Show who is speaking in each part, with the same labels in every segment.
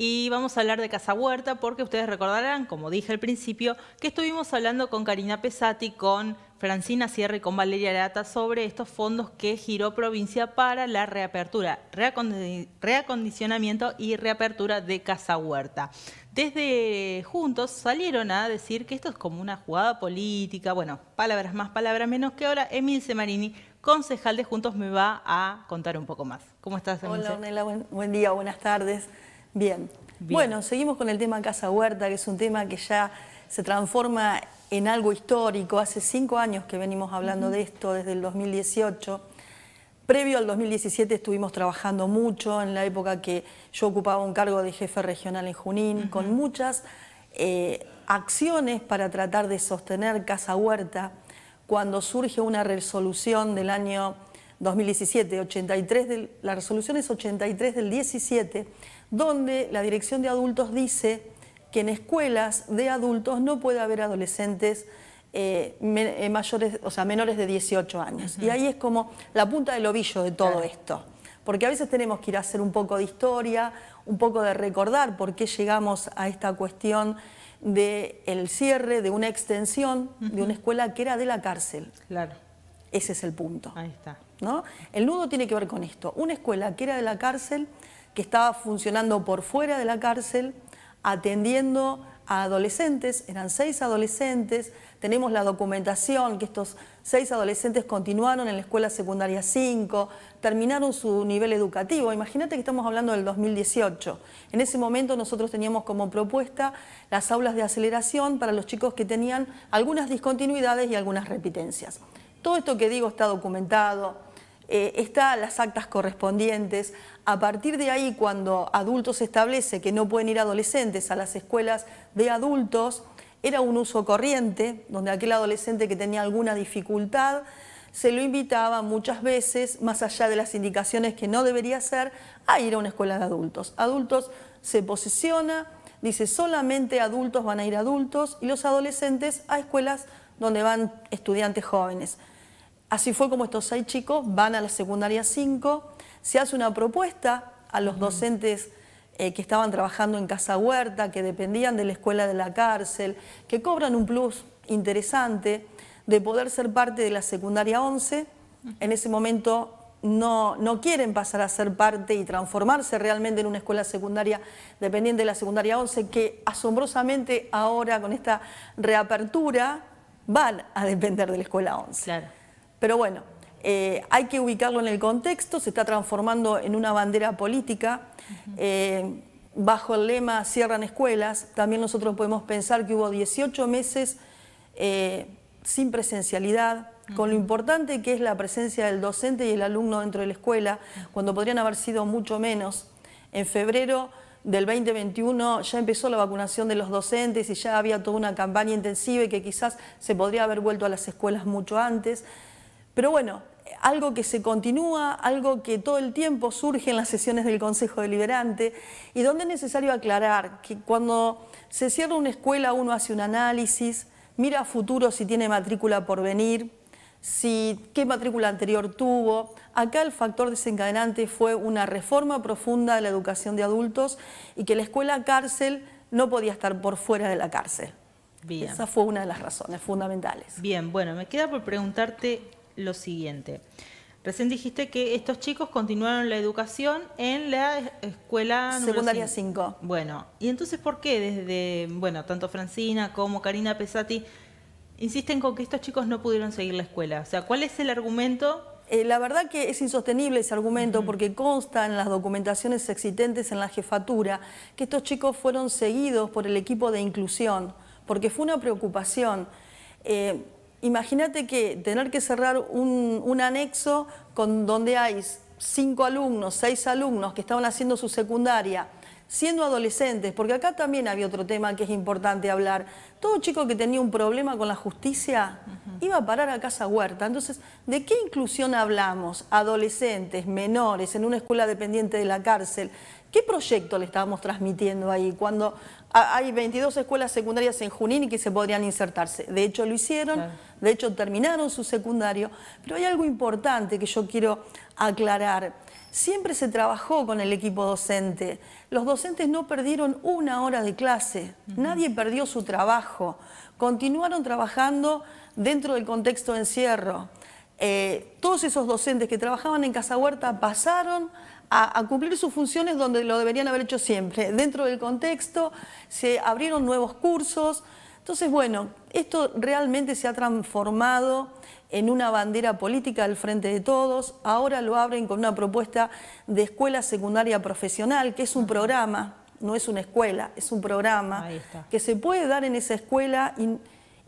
Speaker 1: Y vamos a hablar de Casa Huerta porque ustedes recordarán, como dije al principio, que estuvimos hablando con Karina Pesati, con Francina Sierra y con Valeria Arata sobre estos fondos que giró provincia para la reapertura, reacondicionamiento y reapertura de Casa Huerta. Desde Juntos salieron a decir que esto es como una jugada política, bueno, palabras más, palabras menos, que ahora Emil Semarini concejal de Juntos me va a contar un poco más. ¿Cómo estás,
Speaker 2: Hola, Ornella. buen, día, buenas tardes. Bien. Bueno, seguimos con el tema Casa Huerta, que es un tema que ya se transforma en algo histórico. Hace cinco años que venimos hablando de esto, desde el 2018. Previo al 2017 estuvimos trabajando mucho, en la época que yo ocupaba un cargo de jefe regional en Junín, con muchas eh, acciones para tratar de sostener Casa Huerta. Cuando surge una resolución del año 2017, 83 la resolución es 83 del 17, donde la Dirección de Adultos dice que en escuelas de adultos no puede haber adolescentes eh, eh, mayores, o sea, menores de 18 años. Y ahí es como la punta del ovillo de todo esto. Porque a veces tenemos que ir a hacer un poco de historia, un poco de recordar por qué llegamos a esta cuestión del cierre de una extensión de una escuela que era de la cárcel. Claro. Ese es el punto. Ahí está. El nudo tiene que ver con esto. Una escuela que era de la cárcel que estaba funcionando por fuera de la cárcel, atendiendo a adolescentes, eran seis adolescentes, tenemos la documentación que estos seis adolescentes continuaron en la escuela secundaria 5, terminaron su nivel educativo. Imagínate que estamos hablando del 2018. En ese momento nosotros teníamos como propuesta las aulas de aceleración para los chicos que tenían algunas discontinuidades y algunas repitencias. Todo esto que digo está documentado, eh, está están las actas correspondientes. A partir de ahí, cuando adultos establece que no pueden ir adolescentes a las escuelas de adultos, era un uso corriente, donde aquel adolescente que tenía alguna dificultad se lo invitaba muchas veces, más allá de las indicaciones que no debería ser a ir a una escuela de adultos. Adultos se posiciona, dice solamente adultos van a ir adultos y los adolescentes a escuelas donde van estudiantes jóvenes. Así fue como estos seis chicos van a la secundaria 5, se hace una propuesta a los docentes eh, que estaban trabajando en Casa Huerta, que dependían de la escuela de la cárcel, que cobran un plus interesante de poder ser parte de la secundaria 11. En ese momento no, no quieren pasar a ser parte y transformarse realmente en una escuela secundaria dependiente de la secundaria 11, que asombrosamente ahora con esta reapertura van a depender de la escuela 11. Pero bueno, eh, hay que ubicarlo en el contexto, se está transformando en una bandera política. Eh, bajo el lema cierran escuelas, también nosotros podemos pensar que hubo 18 meses eh, sin presencialidad, con lo importante que es la presencia del docente y el alumno dentro de la escuela, cuando podrían haber sido mucho menos. En febrero del 2021 ya empezó la vacunación de los docentes y ya había toda una campaña intensiva y que quizás se podría haber vuelto a las escuelas mucho antes. Pero bueno, algo que se continúa, algo que todo el tiempo surge en las sesiones del Consejo Deliberante y donde es necesario aclarar que cuando se cierra una escuela uno hace un análisis, mira a futuro si tiene matrícula por venir, si qué matrícula anterior tuvo. Acá el factor desencadenante fue una reforma profunda de la educación de adultos y que la escuela cárcel no podía estar por fuera de la cárcel. Esa fue una de las razones
Speaker 1: fundamentales. Bien, bueno, me queda por preguntarte lo siguiente. Recién dijiste que estos chicos continuaron la educación en la escuela... Secundaria 5. Bueno, y entonces ¿por qué desde, bueno, tanto Francina como Karina Pesati
Speaker 2: insisten con que estos chicos no pudieron seguir la escuela? O sea, ¿cuál es el argumento eh, la verdad que es insostenible ese argumento porque consta en las documentaciones existentes en la jefatura que estos chicos fueron seguidos por el equipo de inclusión, porque fue una preocupación. Eh, imagínate que tener que cerrar un, anexo con donde hay cinco alumnos, seis alumnos que estaban haciendo su secundaria, siendo adolescentes, porque acá también había otro tema que es importante hablar. Todo chico que tenía un problema con la justicia iba a parar a casa huerta. Entonces, ¿de qué inclusión hablamos? Adolescentes, menores, en una escuela dependiente de la cárcel. ¿Qué proyecto le estábamos transmitiendo ahí? Cuando hay 22 escuelas secundarias en Junín y que se podrían insertarse. De hecho lo hicieron, de hecho terminaron su secundario, pero hay algo importante que yo quiero aclarar. Siempre se trabajó con el equipo docente. Los docentes no perdieron una hora de clase, nadie perdió su trabajo. Continuaron trabajando dentro del contexto de encierro. Eh, todos esos docentes que trabajaban en Casa Huerta pasaron a, cumplir sus funciones donde lo deberían haber hecho siempre. Dentro del contexto se abrieron nuevos cursos. Entonces, bueno, esto realmente se ha transformado en una bandera política al frente de todos. Ahora lo abren con una propuesta de escuela secundaria profesional, que es un programa, no es una escuela, es un programa que se puede dar en esa escuela. Y,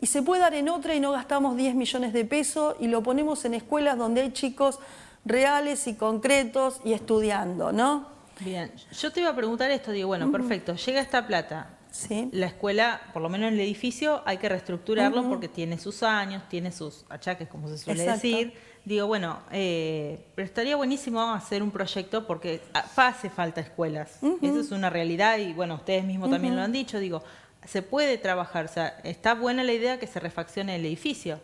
Speaker 2: y se puede dar en otra y no gastamos 10 millones de pesos y lo ponemos en escuelas donde hay chicos reales y concretos y estudiando, ¿no?
Speaker 1: Bien, yo te iba a preguntar esto, digo, bueno, perfecto, llega esta plata, Sí. La escuela, por lo menos el edificio, hay que reestructurarlo porque tiene sus años, tiene sus achaques, como se suele decir. Digo, bueno, eh, pero estaría buenísimo hacer un proyecto porque ah, hace falta escuelas. eso Esa es una realidad y, bueno, ustedes mismos también lo han dicho. Digo, se puede trabajar, o sea, está buena la idea que se refaccione
Speaker 2: el edificio.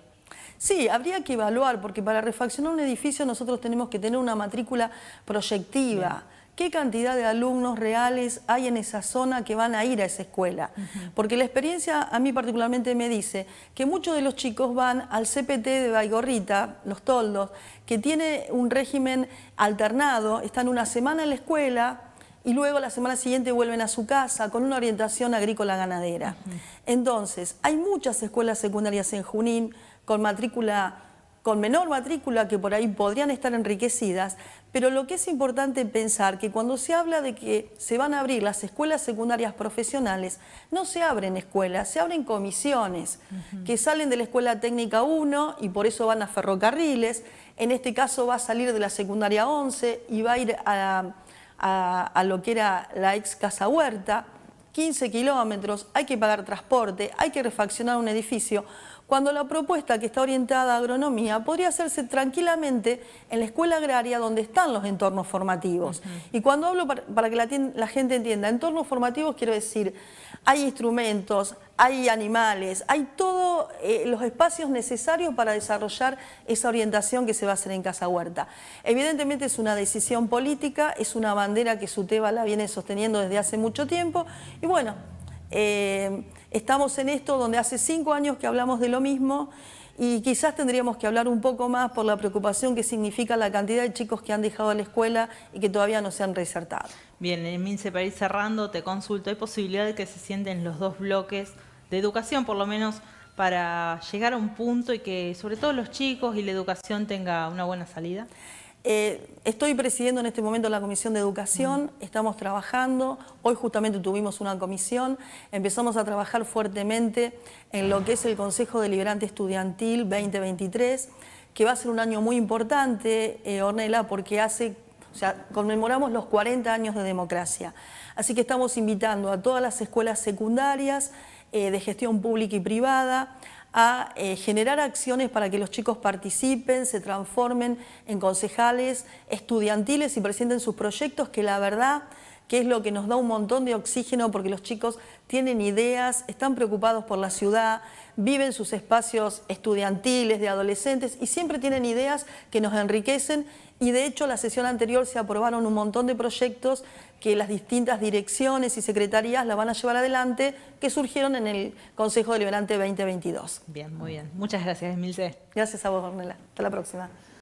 Speaker 2: Sí, habría que evaluar, porque para refaccionar un edificio nosotros tenemos que tener una matrícula proyectiva. qué cantidad de alumnos reales hay en esa zona que van a ir a esa escuela. Porque la experiencia a mí particularmente me dice que muchos de los chicos van al CPT de Baigorrita, Los Toldos, que tiene un régimen alternado, están una semana en la escuela y luego la semana siguiente vuelven a su casa con una orientación agrícola-ganadera. Entonces, hay muchas escuelas secundarias en Junín, con matrícula con menor matrícula que por ahí podrían estar enriquecidas, pero lo que es importante pensar que cuando se habla de que se van a abrir las escuelas secundarias profesionales, no se abren escuelas, se abren comisiones que salen de la escuela técnica 1 y por eso van a ferrocarriles, en este caso va a salir de la secundaria 11 y va a ir a, a lo que era la ex Casa Huerta, 15 kilómetros, hay que pagar transporte, hay que refaccionar un edificio cuando la propuesta que está orientada a agronomía podría hacerse tranquilamente en la escuela agraria donde están los entornos formativos. Y cuando hablo para, que la, gente entienda, entornos formativos quiero decir, hay instrumentos, hay animales, hay todos eh, los espacios necesarios para desarrollar esa orientación que se va a hacer en Casa Huerta. Evidentemente es una decisión política, es una bandera que Suteba la viene sosteniendo desde hace mucho tiempo y bueno, eh, estamos en esto donde hace cinco años que hablamos de lo mismo y quizás tendríamos que hablar un poco más por la preocupación que significa la cantidad de chicos que han dejado la escuela y que todavía no se han reinsertado.
Speaker 1: Bien, Mince, para ir cerrando, te consulto, ¿hay posibilidad de que se sienten los dos bloques de educación, por lo menos para llegar a un punto y que sobre todo los chicos y la educación tenga una buena salida? Eh,
Speaker 2: estoy presidiendo en este momento la Comisión de Educación, mm. estamos trabajando, hoy justamente tuvimos una comisión, empezamos a trabajar fuertemente en lo que es el Consejo Deliberante Estudiantil 2023, que va a ser un año muy importante, Ornela, eh, Ornella, porque hace, o sea, conmemoramos los 40 años de democracia. Así que estamos invitando a todas las escuelas secundarias eh, de gestión pública y privada, a eh, generar acciones para que los chicos participen, se transformen en concejales estudiantiles y presenten sus proyectos que la verdad que es lo que nos da un montón de oxígeno porque los chicos tienen ideas, están preocupados por la ciudad, viven sus espacios estudiantiles, de adolescentes y siempre tienen ideas que nos enriquecen y de hecho la sesión anterior se aprobaron un montón de proyectos que las distintas direcciones y secretarías la van a llevar adelante que surgieron en el Consejo Deliberante 2022.
Speaker 1: Bien, muy bien.
Speaker 2: Muchas gracias, Emilce. Gracias a vos, Ornella. Hasta la próxima.